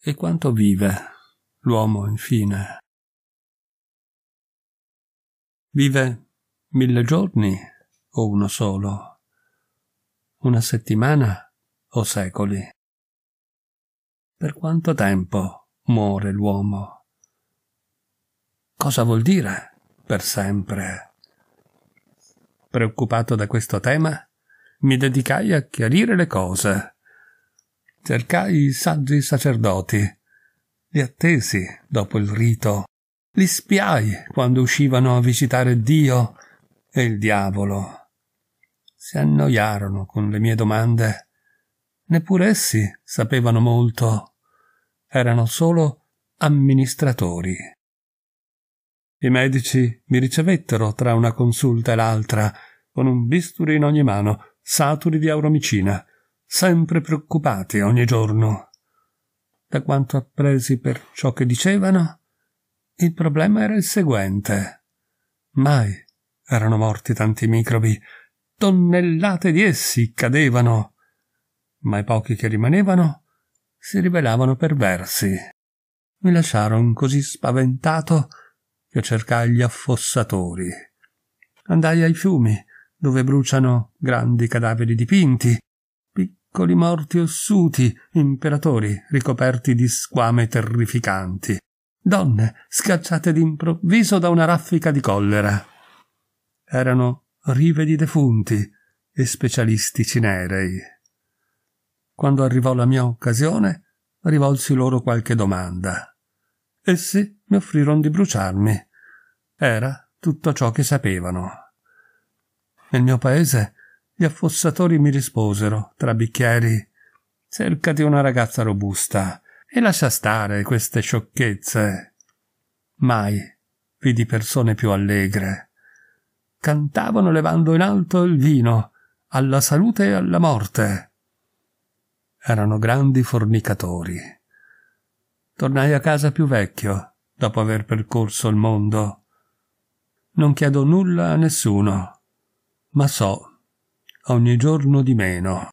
e quanto vive l'uomo infine. Vive mille giorni o uno solo? Una settimana o secoli? Per quanto tempo muore l'uomo? Cosa vuol dire per sempre? Preoccupato da questo tema, mi dedicai a chiarire le cose cercai i saggi sacerdoti. Li attesi dopo il rito, li spiai quando uscivano a visitare Dio e il diavolo. Si annoiarono con le mie domande. Neppure essi sapevano molto. Erano solo amministratori. I medici mi ricevettero tra una consulta e l'altra, con un bisturi in ogni mano, saturi di auromicina, sempre preoccupati ogni giorno. Da quanto appresi per ciò che dicevano, il problema era il seguente. Mai erano morti tanti microbi, tonnellate di essi cadevano, ma i pochi che rimanevano si rivelavano perversi. Mi lasciarono così spaventato che cercai gli affossatori. Andai ai fiumi, dove bruciano grandi cadaveri dipinti, piccoli morti ossuti, imperatori ricoperti di squame terrificanti, donne scacciate d'improvviso da una raffica di collera. Erano rive di defunti e specialisti cinerei. Quando arrivò la mia occasione, rivolsi loro qualche domanda. Essi mi offrirono di bruciarmi. Era tutto ciò che sapevano. Nel mio paese gli affossatori mi risposero, tra bicchieri, cercati una ragazza robusta e lascia stare queste sciocchezze. Mai vidi persone più allegre. Cantavano levando in alto il vino, alla salute e alla morte. Erano grandi fornicatori. Tornai a casa più vecchio, dopo aver percorso il mondo. Non chiedo nulla a nessuno, ma so ogni giorno di meno.